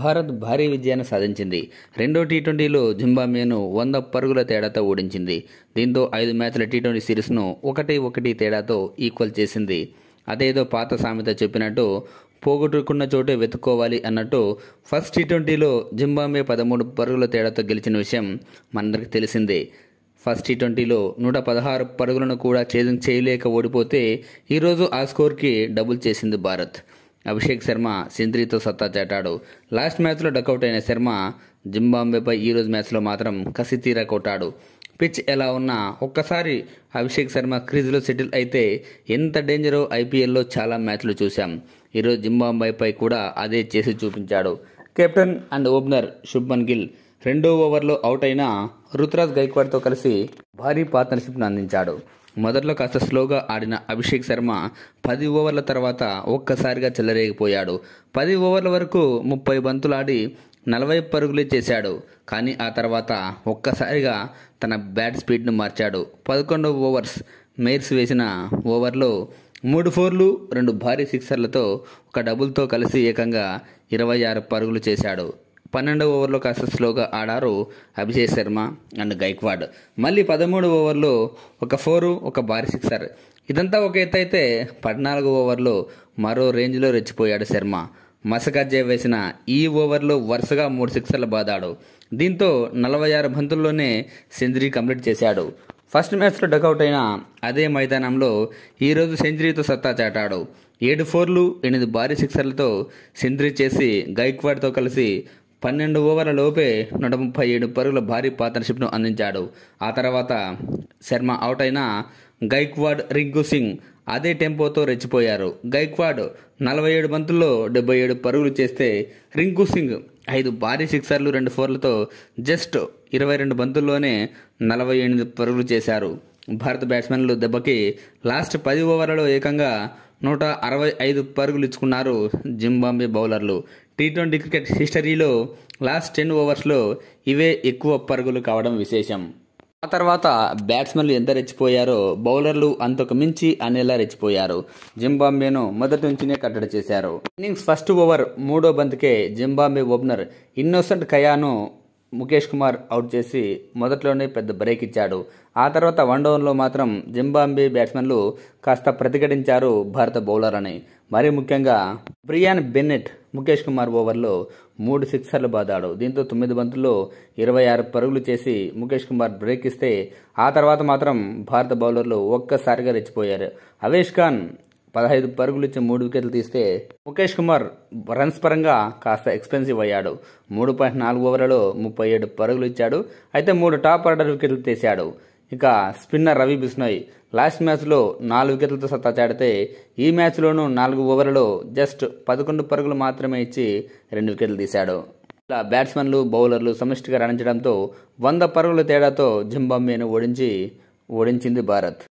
భారత్ భారీ విజయాన్ని సాధించింది రెండో టీ ట్వంటీలో జింబాబేను వంద పరుగుల తేడాతో ఓడించింది దీంతో ఐదు మ్యాచ్ల టీ ట్వంటీ సిరీస్ను ఒకటి ఒకటి తేడాతో ఈక్వల్ చేసింది అదేదో పాత సామెత చెప్పినట్టు పోగొట్టుకున్న చోటే వెతుక్కోవాలి అన్నట్టు ఫస్ట్ టీ ట్వంటీలో జింబాబే పదమూడు పరుగుల తేడాతో గెలిచిన విషయం మనందరికి తెలిసిందే ఫస్ట్ టీ ట్వంటీలో నూట పదహారు పరుగులను కూడా ఛేదం చేయలేక ఓడిపోతే ఈరోజు ఆ స్కోర్కి డబుల్ చేసింది భారత్ అభిషేక్ శర్మ సింధ్రీతో సత్తా చాటాడు లాస్ట్ మ్యాచ్లో డకౌట్ అయిన శర్మ జింబాంబేపై ఈరోజు మ్యాచ్లో మాత్రం కసి తీర కొట్టాడు పిచ్ ఎలా ఉన్నా ఒక్కసారి అభిషేక్ శర్మ క్రీజ్లో సెటిల్ అయితే ఎంత డేంజరో ఐపీఎల్లో చాలా మ్యాచ్లు చూశాం ఈరోజు జింబాంబేపై కూడా అదే చేసి చూపించాడు captain and opener Shubman Gill రెండో ఓవర్లో అవుట్ అయిన రుతురాజ్ గైక్వాడ్తో కలిసి భారీ పార్ట్నర్షిప్ను అందించాడు మొదట్లో కాస్త స్లోగా ఆడిన అభిషేక్ శర్మ పది ఓవర్ల తర్వాత ఒక్కసారిగా చెల్లరేగిపోయాడు పది ఓవర్ల వరకు ముప్పై బంతులు ఆడి నలభై పరుగులు చేశాడు కానీ ఆ తర్వాత ఒక్కసారిగా తన బ్యాట్ స్పీడ్ను మార్చాడు పదకొండు ఓవర్స్ మేర్స్ వేసిన ఓవర్లో మూడు ఫోర్లు రెండు భారీ సిక్సర్లతో ఒక డబుల్తో కలిసి ఏకంగా ఇరవై ఆరు పరుగులు చేశాడు పన్నెండవ ఓవర్లో కాస్త స్లోగా ఆడారు అభిజయ్ శర్మ అండ్ గైక్వాడ్ మళ్ళీ పదమూడవ ఓవర్లో ఒక ఫోరు ఒక భారీ సిక్సర్ ఇదంతా ఒక ఎత్తు అయితే పద్నాలుగు ఓవర్లో మరో రేంజ్లో రెచ్చిపోయాడు శర్మ మసకజ్జే వేసిన ఈ ఓవర్లో వరుసగా మూడు సిక్సర్లు బాదాడు దీంతో నలభై ఆరు బంతుల్లోనే సెంచరీ కంప్లీట్ చేశాడు ఫస్ట్ మ్యాచ్లో డకౌట్ అయిన అదే మైదానంలో ఈరోజు సెంచరీతో సత్తా చాటాడు ఏడు ఫోర్లు ఎనిమిది భారీ సిక్సర్లతో సెంచరీ చేసి గైక్వాడ్తో కలిసి పన్నెండు ఓవర్ల లోపే నూట ముప్పై ఏడు పరుగుల భారీ పార్ట్నర్షిప్ను అందించాడు ఆ తర్వాత శర్మ అవుట్ అయిన గైక్వాడ్ రింగు సింగ్ అదే టెంపోతో రెచ్చిపోయారు గైక్వాడ్ నలభై ఏడు బంతుల్లో డెబ్బై ఏడు పరుగులు చేస్తే రింకు సింగ్ ఐదు భారీ సిక్సర్లు రెండు ఫోర్లతో జస్ట్ ఇరవై రెండు బంతుల్లోనే నలభై ఎనిమిది పరుగులు చేశారు భారత బ్యాట్స్మెన్లు దెబ్బకి లాస్ట్ పది ఓవర్లలో ఏకంగా నూట అరవై ఐదు పరుగులు ఇచ్చుకున్నారు జింబాంబే బౌలర్లు టీ ట్వంటీ క్రికెట్ హిస్టరీలో లాస్ట్ టెన్ ఓవర్స్లో ఇవే ఎక్కువ పరుగులు కావడం విశేషం ఆ తర్వాత బ్యాట్స్మెన్లు ఎంత రెచ్చిపోయారో బౌలర్లు అంతకు మించి అనేలా రెచ్చిపోయారు జింబాంబేను మొదటి నుంచినే కట్టడి చేశారు ఇన్నింగ్స్ ఫస్ట్ ఓవర్ మూడో బంతికే జింబాంబే ఓపెనర్ ఇన్నోసెంట్ కయాను ముఖేష్ కుమార్ అవుట్ చేసి మొదట్లోనే పెద్ద బ్రేక్ ఇచ్చాడు ఆ తర్వాత వన్ డౌన్లో మాత్రం జింబాంబే బ్యాట్స్మెన్లు కాస్త ప్రతిఘటించారు భారత బౌలర్ అని మరీ ముఖ్యంగా బ్రియాన్ బెన్నెట్ ముఖేష్ కుమార్ ఓవర్లో మూడు సిక్సర్లు బాదాడు దీంతో తొమ్మిది బంతుల్లో ఇరవై ఆరు పరుగులు చేసి ముఖేష్ కుమార్ బ్రేక్ ఇస్తే ఆ తర్వాత మాత్రం భారత బౌలర్లు ఒక్కసారిగా రెచ్చిపోయారు అవేష్ ఖాన్ పదహైదు పరుగులు ఇచ్చి మూడు వికెట్లు తీస్తే ముఖేష్ కుమార్ రన్స్ పరంగా కాస్త ఎక్స్పెన్సివ్ అయ్యాడు మూడు పాయింట్ నాలుగు ఓవర్లలో ముప్పై ఏడు పరుగులు ఇచ్చాడు అయితే మూడు టాప్ ఆర్డర్ వికెట్లు తీశాడు ఇక స్పిన్నర్ రవి బిస్నోయ్ లాస్ట్ మ్యాచ్లో నాలుగు వికెట్లతో సత్తా చాడితే ఈ మ్యాచ్లోనూ నాలుగు ఓవర్లలో జస్ట్ పదకొండు పరుగులు మాత్రమే ఇచ్చి రెండు వికెట్లు తీశాడు ఇలా బ్యాట్స్మెన్లు బౌలర్లు సమిష్టిగా రాణించడంతో వంద పరుగుల తేడాతో జింబాబ్వేను ఓడించి ఓడించింది భారత్